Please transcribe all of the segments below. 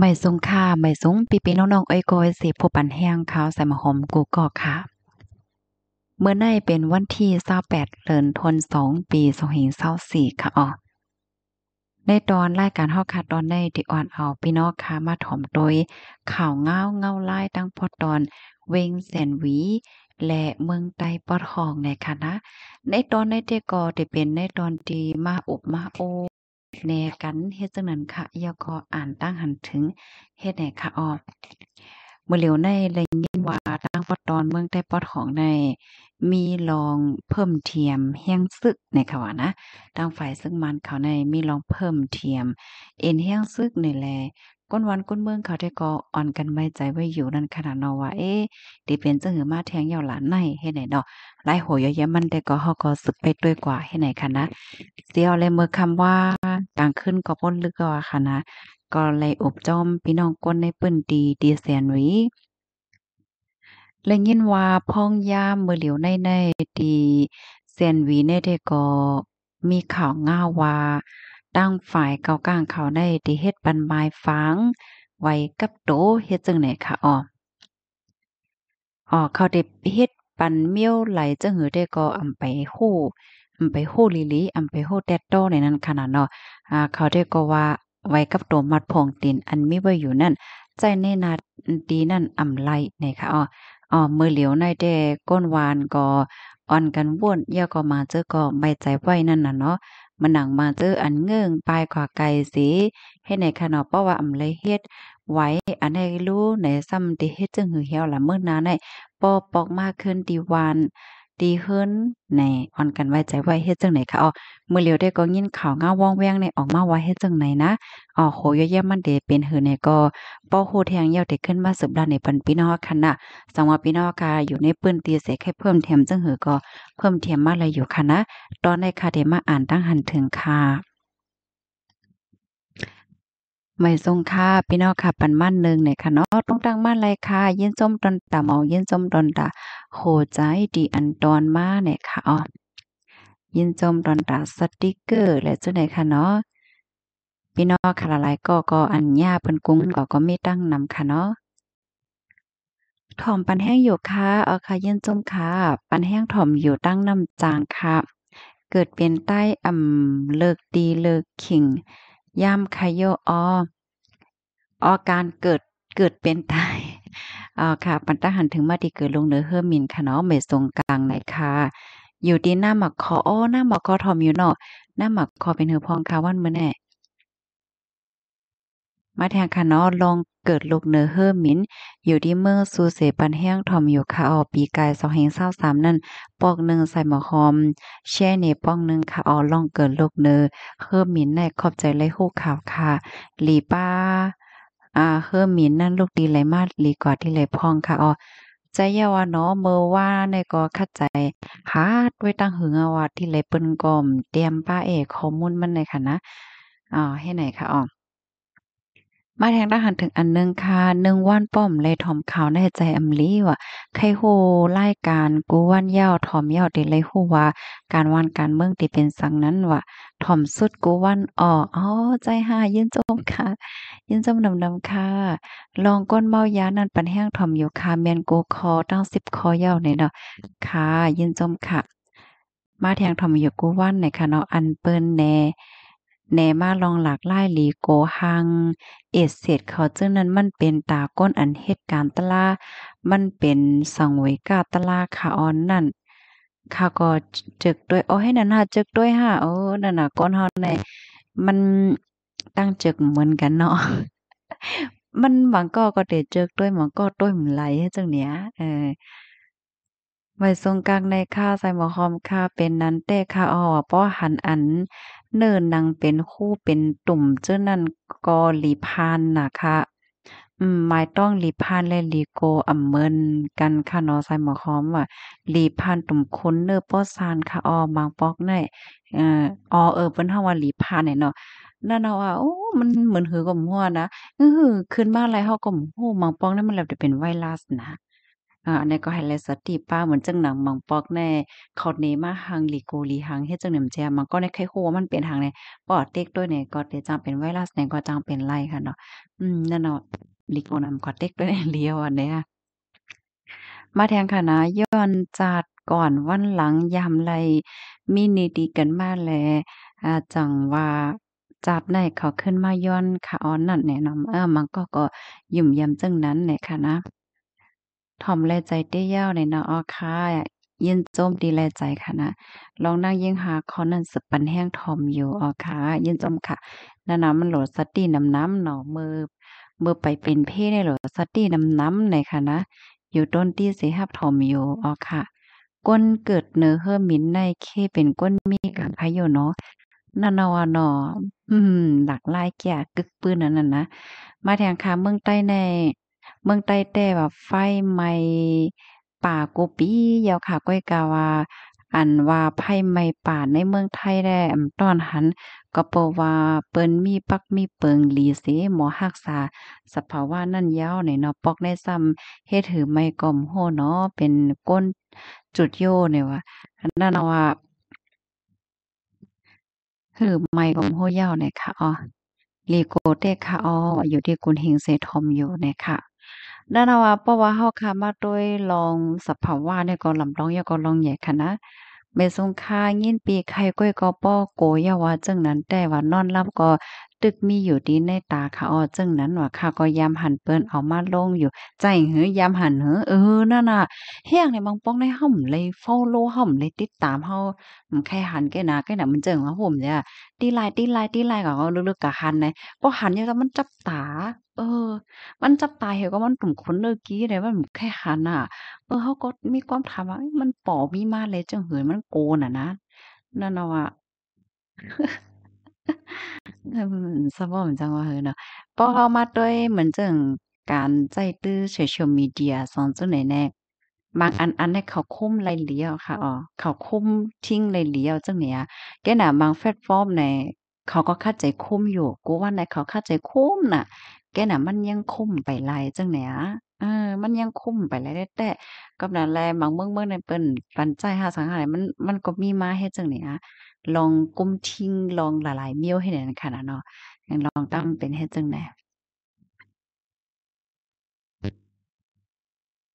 ไม่สงค่าไม่สงปีปีน้องๆอ้อยก้อยสิผู้ปันแห้งเขาใส่มะหอมกูกอกค่ะ เมื่อในเป็นวันที่28เดือนธันวาคมปี2524ค่ะอ๋อในตอนรายการฮอกคาตอนในที่อ่อนเอาพี่น้องค่ะ มาถ่อมโดยข่าวเงาเงาไล่ตั้งพอตอน เวงแสนวี และเมืองไตปอดหองในค่ะนะในตอนในเตก็ที่เป็นในตอนที่มาอุบมาโอแนนกันเฮ็ดจังนั้นค่ะอย่าขออ่านตั้งหันถึง เฮ็ดแหนค่ะออก เมื่อเหลียวในเลยยินว่าตั้งฟอดตอนเมืองไต้ปอดของในมีลองเพิ่มเทียมเฮียงซึกในขวานะทางฝ่ายซึ่งมันเขาในมีลองเพิ่มเทียมเอ็นเฮียงซึกในแลก้นวันก้นเมืองเขาได้ก็อ่อนกันไม่ใจไว้อยู่นั่นขนาดนอว่าเอ๊ะดีเป็นจะหือมาแทงเยาวหลานในให้ไหนเนาะไล่โหยเยอะมันแต่ก็เฮาก็สึกไปด้วยกว่าให้ไหนค่ะนะเสียวเลยเมื่อคำว่ากลางขึ้นก็ป้นลึกกาค่ะนะ ก็เลยอบจอมพี่น้องก้นในปื้นดีดีีสนวีและยินว่าพ้องยามมือเหลียวในในดีเซนวีเนเดก็มีข่าวง่าว่าตั้งฝ่ายเกาก้างเขาในดีเฮ็ดปันไม้ฟังไว้กับโตเฮ็ดจังไหนคะอ๋ออ๋อเขาได้เฮ็ดปันเมียวไหลจังหือได้ก็อำไปฮู้อำไปฮู้ลิลิอำไปฮู้แดดโตในนั้นขนาดเนาะอ่าเขาได้ก็ว่าไว้กับโตมัดพองตินอันมีไว้อยู่นั่น ใจในนาดีนั่นอำไลในค่ะอ๋ออ๋อมือเหลียวในแดก้นวานก็อ่อนกันว่นเยาก็มาเจอก็ใบใจไว้นั่นน่ะเนาะมันหนังมาเจออันเงื่องปลายขวาไกลสี ให้ในขนอป้าว่าอำเลยเฮ็ด ไว้ อันให้รู้ในซ้ำที่เฮ็ดจึงหือเหี่ยวละเมื่อนานในปอปอกมากขึ้นตีวันดีขึ้นในอ่อนกันไว้ใจไว้เฮ็ดจังไหนคะอ๋อมือเลียวได้ก็ยินข่าวง้าว่องแวงในออกมาว่าเฮ็ดจังไหนนะอ๋อโหยเย่ยมมันเดเป็นหือในก็ป้อโหแทงเยี่ยวเด็กขึ้นมาสืบด้านในปันพี่น้องคันน่ะสังว่าพี่น้องกาอยู่ในปืนตีเสกให้เพิ่มเทียมจังหือก็เพิ่มเทียมมาเลยอยู่ค่ะนะตอนในคาเดมาอ่านตั้งหันถึงค่ะไม่ทรงค่าพี่น้องค่ะปันมั่นหนึ่งเนี่ยค่ะเนาะต้องตั้งมั่นเลยค่ะยย็นส้มตอนตาเมาเย็นส้มตอนตาโหใจดีอันตอนมาเนี่ยค่ะอ๋อยินจมตอนตาสติกเกอร์และจุดไหนค่ะเนาะพี่น้องค่ะหลายก็ก็อันย่าเป็นกุ้งก็ก็ไม่ตั้งนำค่ะเนาะถ่อมปันแห้งอยู่ค่ะเอาค่ะยินจมค่ะ ปันแห้งถ่อมอยู่ตั้งนำจางค่ะ เกิดเป็นใต้อํำเลิกดีเลิกขิงย่ำขยโยอออการเกิดเกิดเป็นตายอ๋อค่ะ ปันตาหันถึงมาทีเกิดลงเนื้อเฮอร์มินค่ะเนาะเมทรงกลางไหนค่ะ อยู่ดีหน้าหมักคอโอ้หน้าหมักคอทอมอยู่เนาะ หน้าหมักคอเป็นเฮอพองค่ะวันเมื่อแน่มาแทงคานอลองเกิดลูกเนื้อเฮอร์มินอยู่ที่เมืองซูเสปันแห้งทอมอยู่คาออปีกายสองแห่งเศร้าสามนั่น ปอกหนึ่งใส่หมอคอม แช่ในป้องหนึ่งคาออลองเกิดลูกเนื้อเฮอร์มินในขอบใจไรหูข่าวค่ะลีป้าอาเฮอร์มินนั่นลูกดีไรมาลีกว่าที่ไรพองค่ะออใจเยาวเนาะเมื่อว่าในกอขัดใจหาด้วยตั้งหึงอวัดที่ลยเปิ้นกลมเตรียมป้าเอกข้อมูลมันเลยค่ะนะอ๋อให้ไหนคะอ๋อมาแทงทหารถึงอันนึง ค่ะหนึ่งวันป้อมเลยทอมขาวในใจอัมลีว่ะใครโหไล่การกูวันเย้าทอมเย้าเดเลยหูว่า การวันการเมืองตีเป็นสังนั้นว่ะทอมสุดกูวันอ่ออ๋อใจห่ายืนจมค่ะยืนจมดำดำค่ะลองก้นเมายานันปันแห้งทอมอยู่ค่ะเมียนกูคอตั้งสิบคอเย้าเนเนาะค่ะยืนจมค่ะ มาแทงทอมอยู่กูวันในค่ะเนาะอันเปิ้นแน่ในมาลองหลักไล่หลีโกหัง เอเสร็จเขาจึงนั้น มันเป็นตาก้นอันเหตุการณ์ตลามันเป็นสังเวกาตลาคาออนนั่นข้าก็จึกด้วยโอ้ให้นั่นฮะเจึกด้วยฮะโอ้นั่นนะก้นเฮาในมันตั้งจึกเหมือนกันเนาะมันบางก็ก็เดจึกด้วยหมังก็ด้วยหมือนไหลจังเนี้ยเออไว้ทรงกลางในค่าใส่หมอคอมค่าเป็นนั้นเต้ค่าอ่อป้อหันอันเนินนางเป็นคู่เป็นตุ่มเจ้านั่นกอลีพานนะคะ อืมหมายต้องลีพานและลีโกอ่ำเมินกันค่ะนนองใส่หมอคอมว่าลีพานตุ่มคุ้นเนื้อป้อซานค่ะออมางปอกในเอ่ออเออเปิ้นเฮาว่าลีพานเนี่ยเนาะนั่นเอาว่าโอ้มันเหมือนหือกับหัวนะเออขึ้นมาอะไรเฮาก็หูมังป้องนั่นมันแล้วจะเป็นไวรัสนะอ่าในก็ให้เลยสติป้าเหมือนจังหนังมังปอกแน่เขาเนมาหังลีโกลีหังเฮ็ดจังหนึ่งแจมมันก็ในไข้โควมันเป็นหังในปอดเต็กด้วยในก็เตจังเป็นไวรัสเนี่ยก็จังเป็นไรค่ะเนาะอืมนั่นเนาะลีโกนำก็เต็กด้วยเลียวอันเนี้ยมาแทงค่ะนะย้อนจัดก่อนวันหลังยามไรมีนิดีกันมาแลอ่าจังว่าจัดได้เขาขึ้นมาย้อนค่ะออนนั่นแน่นำเออ มันก็ก็ยุ่มยำจังนั้นแหละค่ะนะทอมแลใจเตี้ยาวในนออค่ายินจมดีแลใจค่ะนะลองนั่งยิ่งหาคอนั่นสปันแห้งทอมอยู่ออค่ะยินจมค่ะนนน้ำมันโหลดสตีน้ำน้ำหนอมือมือไปเป็นเพ่ในโหลดสตีน้ำน้ำในค่ะนะอยู่ต้นที่เสียหับทอมอยู่ออค่ะ ก้นเกิดเนื้อเฮอมินในเคเป็นก้นมีกับพายโยเนาะนานวานออืมหลักไล่แก่กึกปืนนั่นนะนะมาแทงคาเมืองใต้ในเมืองใต้แต่ว่าไฟไหมป่ากูปีเยาวค่ะก้อยกาว่า อันว่าไพ่ไหม่ป่าในเมืองไทยแาตอนหันก็เปว่าเปิ้นมีปักมีเปิงหลีเส หมอฮักษา สภาวะนั่นยาวในเนาะปอกได้ซ้ำเฮ็ดถือไม่ก่อมโหเนาะเป็นก้นจุดโยเนี่ยว่านั่นว่าหือไม่ขอมโหยาวเนี่ยค่ะอ๋อลีโกเตค่ะอ๋ออยู่ที่กุนเฮงเซทอมอยู่เนี่ยค่ะนั่นว่าเพราะว่าเฮาค่ะมาด้วย ลองสภาวะเนก็ลำลองยาก็ลองใหญ่ค่ะนะเมสงค่ายินปีใครก้อยก็ป้อโกยาว่าจังนั้นแต่ว่านอนรับก็ึกมีอยู่ดีในตาค่ะออจึงนั้นว่าค่ะก็ยำหันเปิ้นเอามาลงอยู่ ใจหือยำหันหือเออนั่นน่ะเฮียงในมังป้องในห่มเลยเฝ้าโลห่มเลยติดตามเฮามแค่หันแก่นาแกน่ะมันเจิงว่าห่มเนี่ยตีลายตีลายตีลายก็เขาลึกๆกะหันในพอหันเยู่วมันจับตา เออ มันจับตาเห็นก็มันตุ่มคนเลิกกี้เลยมันแค่หันอ่ะเออเขาก็มีความถามว่ามันป่อมีมาเลยจังเหินมันโกนอ่ะนะนั่นน่ะว่าอืมซอเหมือนจังว่าเฮอเนาะพอเขามาด้วยเหมือนเจิงการใจตื้อเชียลมีเดียสองจุไหนแน่บางอันอันเนี่ยเขาคุ้มไรเลียวค่ะอ๋อเขาคุ้มทิ้งไรเลียวจังเนี้ยแกน่ะบางแพลตฟอร์มในเขาก็เข้าใจคุ้มอยู่กูว่าในเขาเข้าใจคุ้มน่ะแกน่ะมันยังคุ้มไปไลยจังเหนอยมันยังคุ้มไปเลยได้ แต่กับนั้นแลบางเมืองเมืองในเปิ้น ปันใจหาสังหารมันมันก็มีมาเฮ็ดจังเนี่ยลองกุ้มทิ้งลองหลายๆเมี้ยวให้เนี่ยค่ะนเนาะยังลองตั้งเป็นเฮ็ดจังแหน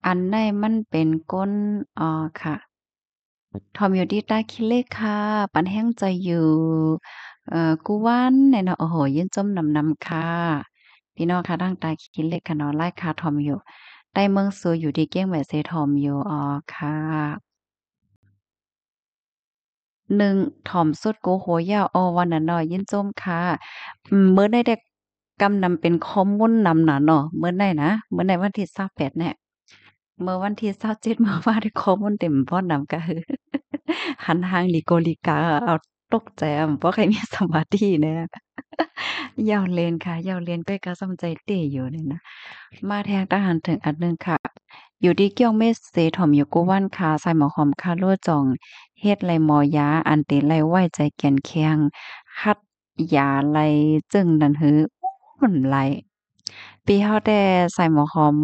อันในมันเป็นก้นอ๋อค่ะ ทอมอยู่ที่ใต้คิเลค่ะ ปันแห้งใจอยู่เอ่อกูวันเนี่เนาะโอ้โหยินจมนำนำค่ะพี่น้องค่ะร่างตายคิดเล็กค่ะนอนไล่คะทอมอยู่ได้เมืองซูอยู่ดีเก้งแหวเซทอมอยู่อ๋อค่ะหนึ่งถอมสุดโกโหยาวอวันนันหน่อยยินจมค่ะเมื่อได้ได้กำนำเป็นข้อมูลนำหนาเนาะเมื่อได้นะเมื่อในวันที่ทราบแปดเนี่ยเมื่อวันที่เศร้าเจ็ดมอว่าได้ข้อมูลเต็มพ่อนำก็คือหันหางลิโกลิกาเอาตกใจอ่เพราะใครมีสมาธิเนี่ยยาวเลนค่ะยาวเลน ไปก็สมใจเตะอยู่เนี่ยนะ มาแทงทหารถึงอันนึงค่ะ อยู่ที่เกี้ยวเมสเซถอมอยู่กูวันค่ะ ใส่หมอหอมคาโลจอง เฮ็ดไรมอยาอันเตไรไหวใจเกียนเคียงคัดยาไรจึงดันหือหุ่นไร ปีเฮาแต่ใส่หมอหอม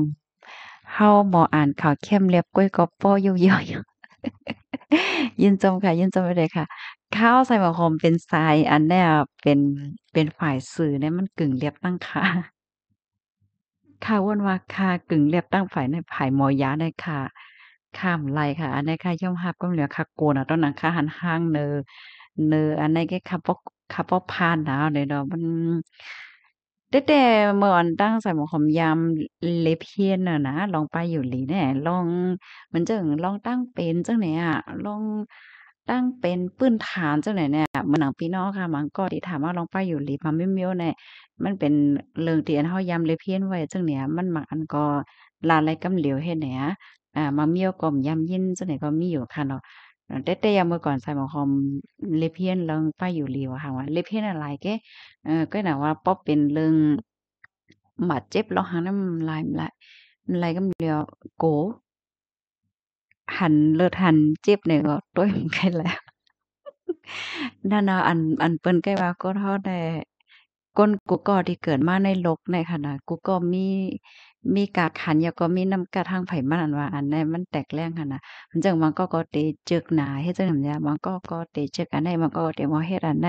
เฮาหมออ่านข่าวเข้มเรียบกล้วยกอบป้อเยอะๆยินจมค่ะ ยินจมไปเลยค่ะข้าวใส่หมวกคมเป็นทรายอันเนี้ยเป็นเป็นฝ่ายสื่อเนี่ยมันกึ่งเรียบตั้งค่ะข้าวนว่าค่ากึ่งเรียบตั้งฝ่ายในฝ่ายมอยาได้ค่ะ ข้ามไรค่ะ อันนี้ค่ะย่อมหับก็เหลือค่ะโกนอ่ะต้นหนังค่ะหันห้างเนอเนออันนี้ก็ค่ะปอกค่ะปอกพานหนาวเลยเนาะมันแต่แต่เมื่อวันตั้งใส่หมอกมยำเลเพียนน่ะนะลองไปอยู่หลีแน่ลอง มันเจิงลองตั้งเป็นเจ้าเนี่ยลองตั้งเป็นปื้นฐานจังไหนเนี่ยมันหนังพี่น้องค่ะ มันก็ที่ถามว่าลองไปอยู่ลีมาไม่เมียวเนี่ย มันเป็นเรื่องตียนเฮายยำเลยเพี้ยนไว้จังเนี่ยมันหมักอันก็ลาอะไรกำเหลียวเฮ็ดเนี่ยอ่ามาเมียวกลมยำยินจังไหนก็มีอยู่ค่ะเนาะแต่แต่ยามเมื่อก่อนใส่หมอคอมเลเพียนเรื่องป้าอยู่เลียวค่ะว่าเลเพียนอะไรแกเออก็หนาว่าป๊อปเป็นเรื่องบาดเจ็บเราหางน้ำลายมันไหลมันไหลกำเลียวโกหันเลือดหันเจ็บเนี่ยก็ตัวยไกันแล้วนั่นนะอัน อันเปิ้นใกล้ว่าก็เท่าได้ก้นกูก็ที่เกิดมาในลกในขณะ กูก็มี มีกาขันยาก็มีน้ำกะทางไผ่มันอันว่าอันนั้นมันแตกแรงขนาดมันจังมันก็ก็เตจึกหนาเฮ็ดจังเนีมันก็ก็เตจึกอันไหนมันก็เตมอเฮ็ดอันไหน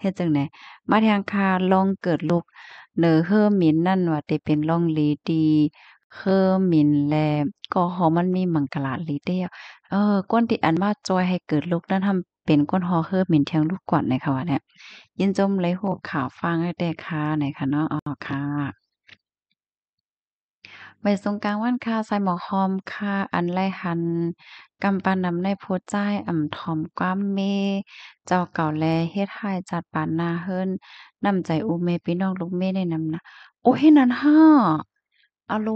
เฮ็ดจังไหนมาทางคาลองเกิดลูกเนอเฮอมินนั่นว่าตตเป็นลองลีดี h อ r มิน l ล m ก็หอมันมีมังกลาลีเดียวเออ ก้นติอันมาจอยให้เกิดลูก นั้นทำเป็นก้นหอเฮอรมินเทียงลูกก่อนในค่ะวะเนี่ยยินจมไหโหข่าวฟังให้แต่ค่ะในค่ะเนาะอ๋อค่ะ ไปสงกลางวันค่ะใส่หมอคอมค่ะอันไรหันกำปันนำในโพใจอ่ำทอมกว้ามเม เจ้าเก่าแลเฮ็ดไห้จัดปานนาเฮิรนนำใจอูเมพี่น้องลูกเมได้นำนะโอ้เฮนันห้าอะโล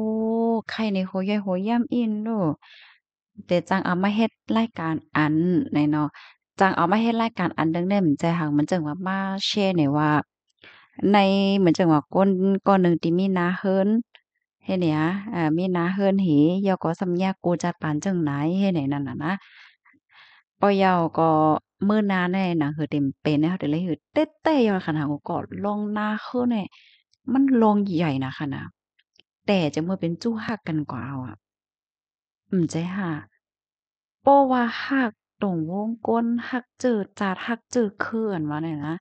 ใครในโหยหยโหยย่ำอินโลแต่จังเอามาเฮ็ดรายการอันในเนาะจังเอามาเฮ็ดรายการอันเด้งเด้มใจหังมันจังว่ามาแชร์เนว่า ในเหมือนจังว่าก้นก้อนหนึ่งที่มีนาเฮิรนเฮ็เนี่ย อ่ามีนาเฮิรนหียอก็สัญญากูจะปานจังไหนเฮ็นไหนนั่นน่ะนะปอยาวก็มื้อนาแน่หนะเหือเต็มเป็นนะเดี๋ยวเลยหือเต้เต้ยอขนาดก็ลองนาเฮิรนเนี่ย มันลงใหญ่นะขนาดแต่จะมื่อเป็นจู้หักกันกว่าเอาอ่ะอืมใจห่าป้ว่าหักตรงวงก้นหักเจอจาดหักเจอเคลื่อนวะาเนี่ยนะ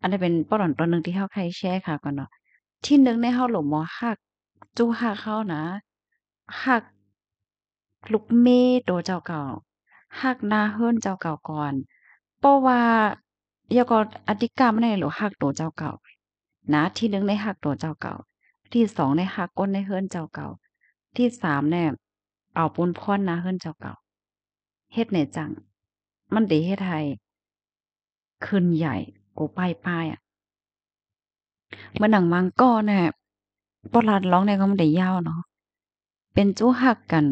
อันนี้เป็นป้อหลอนตัวหนึ่งที่เข้าใครแชร์ค่ะ ก่อนเนาะ ที่นึงในเข้าหลมมอหักจู้หักเข้านะหักลูกเมโตเจ้าเก่าหักนาเฮิรนเจ้าเก่าก่อนป้อาว่ายาก็อธิกรรมในหลุมหักตัวเจ้าเก่านะที่นึงในหักตัวเจ้าเก่าที่สองในหักก้นในเฮือนเจ้าเก่า ที่สามเนี่ยเอาปุนพ่อนนะเฮือนเจ้าเก่าเฮ็ดในจังมันดีเฮ็ดไทยขึ้นใหญ่ โกป้ายป้ายอ่ะ เมื่อหนังมังก้อนเนี่ยปหลาดร้องในก็มันได้ยาวเนาะเป็นจู้หักกัน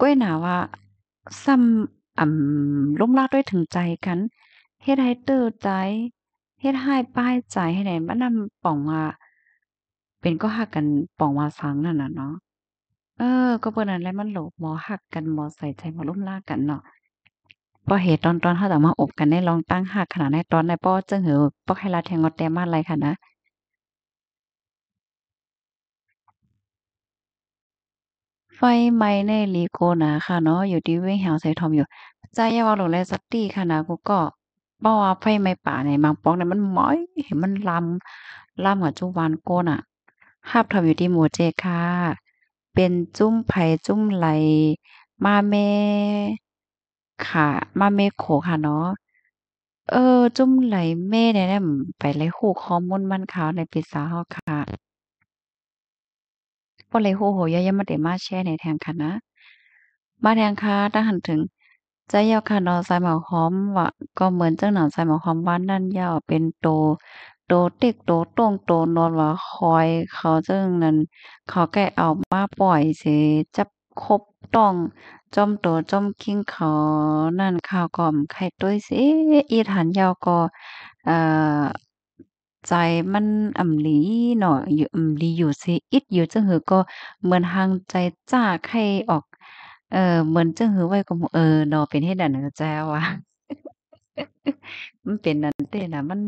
ก้อยหนาว่าซ้ำอ่ำล้มลาดด้วยถึงใจกัน เฮ็ดให้เตอรใจเฮ็ดให้ป้ายใจให้ไหนมันนำป่องอ่ะเป็นก็หักกันปองมาฟังนั่นน่ะเนาะ เออ ก็เปิ้นนั้นแล้วมันหลบหมอหักกันหมอใส่ใจมอล้มลากกันเนาะพอเหตุตอนตอนเฮาต่องมาอบกันได้ลองตั้งหักขนาดในตอนในป้อจึงหือป้อให้ลาแทงงอแต้มาอะไรค่ะนะ ไฟไหม้ในลีโกนะค่ะเนาะอยู่ที่เว้งแหวใส่ทอมอยู่ใจยาวหลงแลสัตี้ค่ะนะกูก็ป้อว่าไฟไหม้ป่าในบางปอกเนี่ยมันหมอยเห็นมันลำลำกว่าจุวานโกนอ่ะฮับทอมอยู่ที่หมู่เจค่ะ เป็นจุ้มไผ่จุ้ม ไหล มาเมค่ะ มาเมโขค่ะเนาะ เออ จุ้มไหลเมเนี่ยไปไหลหูข้อมูลมันขาวในปีสาหค่ะพะไหลหูโหยยมาเดมาแช่ในแทงค่ะนะมาแทงค่ะถ้าหันถึงใจยาวค่ะนอสายหมอกหอมวะก็เหมือนเจ้าหนอนสายหมอกหอมว่านั่นยาวเป็นโตโตเต็กโตต้งโตนอนว่าคอยเขาจึงนั้นเขาแก่เอามาปล่อยเสจับคบต้องจอมโตจอมคิงเขานั่นข่าวก่อมไข่ต้วยเสอีฐานยาวก็เอ่อใจมันอ่ำลีหนอยอยู่อ่ำลีอยู่เสอิดอยู่จังหือก็เหมือนหางใจจ้าไข่ออกเออเหมือนจังหือไว้ก็เออเนาเป็นให้ดันนะ้จ้วะมันเป็นนั่นเต้นะมัน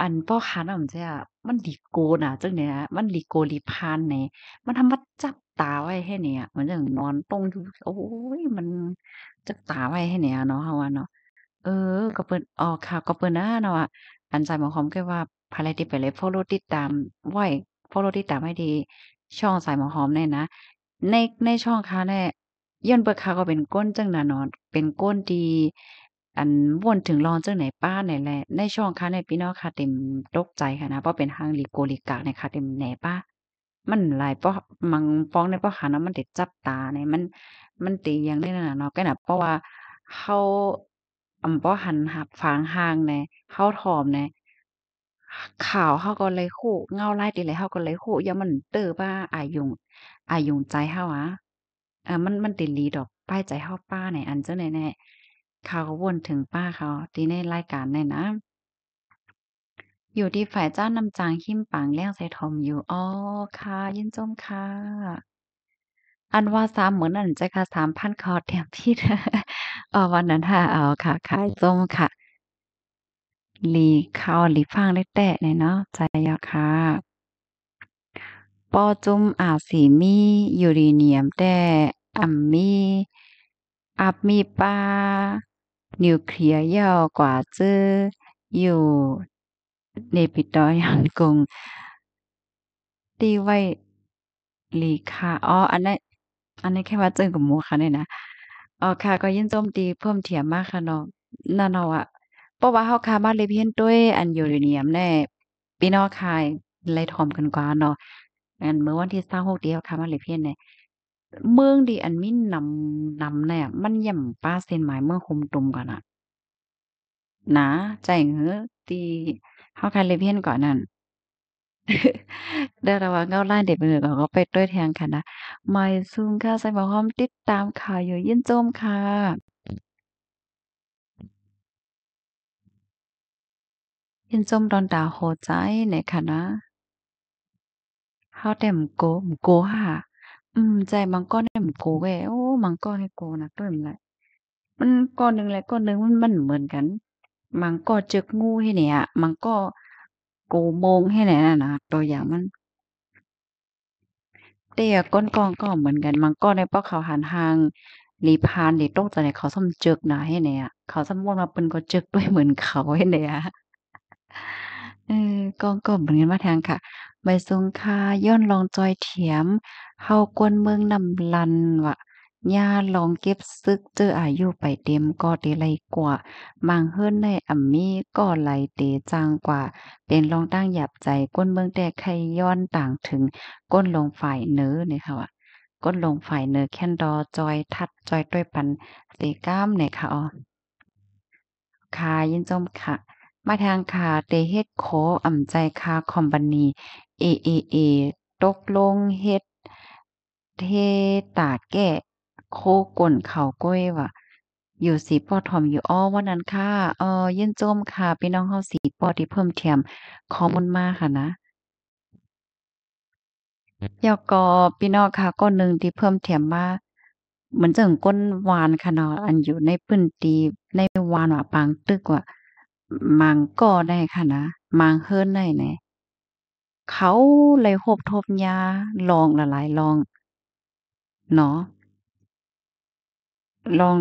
อันพ่อค้านมัเจะมันดลีโกน่ะจังเนี้ยมันดลีโกลีพานเนี่ยมันทำมาจับตาไว้ให้เนี่ย มันอย่างนอนตรงอยู่โอ้ยมันจับตาไว้ให้เนี่ย เนาะเฮาว่าเนาะเออก็เปิ้นออก่ะก็เปิ้นหน้าเนาะอันใจหมอคอมก็ว่าภายลรที่ไปเลยโฟโล่ติดตามไว้ฟโล่ติดตามให้ดี ช่องใส่หมอหอมเนี่ยนะในในช่องค้าเนี่ยย้อนเบอร์ค้าก็เป็นก้นจังนะนอน เป็นก้นดีอันวนถึงรอนจังไหนป้าไหนแหละในช่องค่ะในพี่น้องค่ะ เต็มตกใจค่ะนะเพราะเป็นห้างลิโกลิกกในค่ะเต็มไหนป้า มันหลายเพราะมังฟ้องในเพราะหาะนะมันติดจับตาในมัน มันตียังได้นะเนาะก็นะเพราะว่าเขาอำราะหันหับฟางห้างในเขาทอมในข่าวเขาก็เลยคู่เงาไล่ตีเลยเขาก็เลยคู่ยามันเตอร์ป้าอายุงอายุงใจเขาอ่ะอ่ามันมันติดลีดอกป้ายใจเขาป้าในอันเจ้าไหนแน่เขาก็วนถึงป้าเขาตีในรายการในนะ อยู่ที่ฝ่ายเจ้านำจางหิ้มปังแล้งใส่ทอมอยู่ อ๋อค่ะ ยินจมค่ะ อันว่าสามเหมือนอันจะค่ะสามพันคอเียมพี่ออวันนั้นค่ะเอาค่ะขายจ้มค่ะลีเข้าหลีฟังได้แต่เนาะใจยาค่ะ ปอจุ้มอาสีมียูรีเนียมแต่อัมมีอับมีป้านิ纽克尔要寡子有内比多ออยู่ในปิยานกงตีไว้ลีคาอ๋ออันนั้นอันนี้แค่ว่าเจอกับมูค่ะเนี่ยนะอ๋อค่ะ ก็ยินโจมตีเพิ่มเถียมมากค่ะเนาะนั่นเนาอะเพราะว่าเขาคาบ้านเลยเพี้ยนด้วยอันยูเรเนียมแน่ปีนอคายไลทอมกันกว่าเนาะอันเมื่อวันที่หกเดียวคา้านเลยเพี้ยนเนี่ยเมืองดีอันมินนำนำเนี่ยมันย่ำป้าเซนหมายเมืองคมตุมกันอ่ะนะใจเฮ้อตีเข้าคาเลเพี้ยนก่อนนั่นได้ระวังเงาล่าเด็กเป็นหน่งเขาไปด้วยแทงค่ะนะไม่ซูมค่ะใส่หมอหอมติดตามข่าวอยู่ยินโจมค่ะยินโจมดอนดาโหใจในค่ะเข้าเต็มโกมโกหาอืมใจบางก้อนเนี่ยมันโกูแกโอ้บางก้อนให้กูนะตัวนึงแหลยมันก้อนหนึ่งเหละก้อนหนึ่งมันมันเหมือนกันบางก้อนเจอกงูให้เนี่ยบางก้อนโกโมงให้เนี่ยนะนะตัวอย่างมันเตี้ยก้อนกองก็เหมือนกันบางก้อนในป้อเขาหันทางหลีพานหลีโต๊ะแต่เนี่ยเขาซ้อมเจอกหนาให้เนี่ยเขาซ้อมม้วนมาเป็นก้อนเจอกด้วยเหมือนเขาให้เนี่ยเออกองก็เหมือนกันมาทางค่ะใบุ่งคาย้อนลองจอยเถียมเฮากวนเมืองนำลันวะย่าลองเก็บซึกเจออายุไปเต็มก็เตไลกว่า มังเฮิรนในอัมมีก็ไหลเตจังกว่า เป็นลองตั้งหยับใจก้นเมืองแต่ใครย้อนต่างถึง ก้นลงฝ่ายเนื้อเนี่ยค่ะวะก้นลงฝ่ายเนื้อแค่นดอจอยทัดจอยด้วยปันเีก้ามเนี่ยค่ะอ๋อค่ะยินจมค่ะ มาทางค่ะเตเฮ็ดโคอ่ำใจค่ะคอมบันีเอเอเอตกลงเฮ็ด เท ตาดแก่โคก่นเข่าก้อยว่ะอยู่สีปอทอมอยู่อ้อวันนั้นค่ะเออเย็นจมค่ะ พี่น้องเฮาสีปอที่เพิ่มเทียมขอมุนมากค่ะนะยอก็พี่น้องค่ะก้อนหนึ่งที่เพิ่มเทียมมา เหมือนจังก้นวานค่ะเนาะ อันอยู่ในพื้นตีในวานว่าปางตึกว่ามังก็ได้ค่ะนะมังเฮิรนได้เนี่ยเขาเลยหบทบยาลองละหลายลองเนาะลอง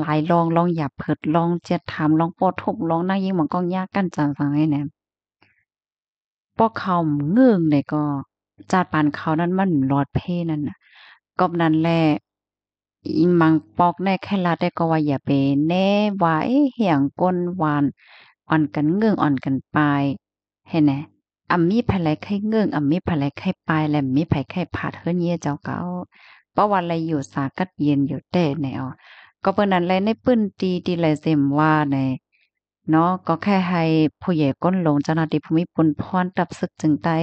หลายลองลองหยับเผิดลองเจ็ดถามลองปอทบลองนั่งยิงหมอนกองยากกันจังฟังให้แนมปอเขาเงื่องเลยก็ จาดปานเขานั้นมันหลอดเพนั่นน่ะก็นั้นแหละอีมังปอกแน่แค่ลาได้ก็ว่าอย่าไปแน่ว้เหี่ยงก้นวาน อ่อนกันเงื่องอ่อนกันไป เห็นไหมอ่มมีไผ่ไลไข้เงื่องอ่มมีไผ่ไลไข้ปลายแหลมมีไผ่ไข้ผาดเฮือนเย่เจ้าเก่าปะวันไรอยู่สากัดเย็นอยู่แต่ในอ๋อก็เปิ้นนั้นไรในปื้นตีตีลยเซมว่าใน เนาะก็แค่ให้ผู้ใหญ่ก้นลงเจ้าหน้าที่ภูมิพลพรตับศึกจึงใต้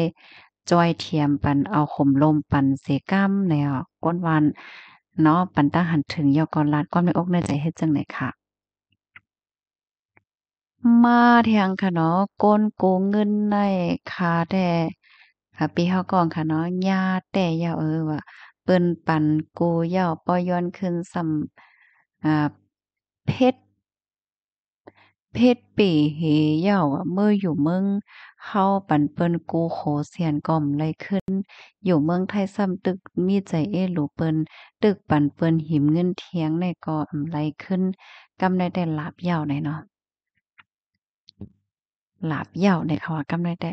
จอยเทียมปันเอาข่มลม ปันเสก้ำในอ๋อก้นวันเนาะปันตาหันถึงยอกรลาดก้อมในอกในใจเฮ้จังเลยค่ะมาเทียงค่ะเนาะก้นกูเงินในคาแต่ค่ะปีเฮาก่อนค่ะเนาะญาแต่ยาเออว่าเปิ้นปันกูยาวปอย้อนขึ้นสำอ่าเพชรเพชรปีเฮยาวเมื่ออยู่เมืองเฮาปันเปิ้นกูโขเสียนก่อมเลยขึ้น อยู่เมืองไทยซ้ำตึกมีใจเอหลูเปิ้นตึกปันเปิ้นหิมเงินเทียงในก่อำไรขึ้น กำได้แต่ลาบยาวในเนาะหลับเย่าในขวากำไรแต่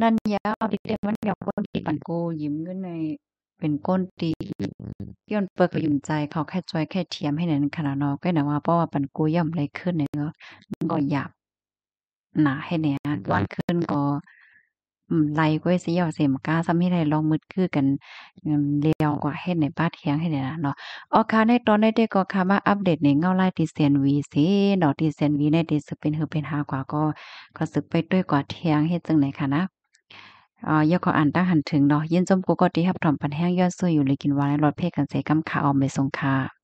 ดันยาวดิเดมันยาวก้นตีปันโกยิ้มเงินในเป็นก้นตีย้อนเปิกยุ่มใจเขาแค่จอยแค่เทียมให้เน้นขนาดนอก็หนาว่าเพราะว่าปันโกย่ำไรขึ้นเนี่ยก็หยาบหนาให้เนี่ยวันขึ้นก็来过是要什么家，啥ยวเสี跟มกาซมไยลลองืดคกันเี้ว่าเฮ็ดในป้าเทียงให้ดนี่ะเนาะออค่ะในตอนได้ได้ก็ค่ะมาอัปเดตในเงาไล่ติเซียนวีสิเนาะติเซียนวีในติสึกเป็นเือเป็นหากว่าก็ ก็สึกไปด้วยกว่าเทียงเฮ็ดจังไหนค่ะนะอ่อยกขออ่านตั้งหันถึงเนาะยินจมกูก็ที่รับถอมปันแห้งยอดสู้อยู่เลยกินวานรถเพศกันเสกำขาออมเลยสงค่ะ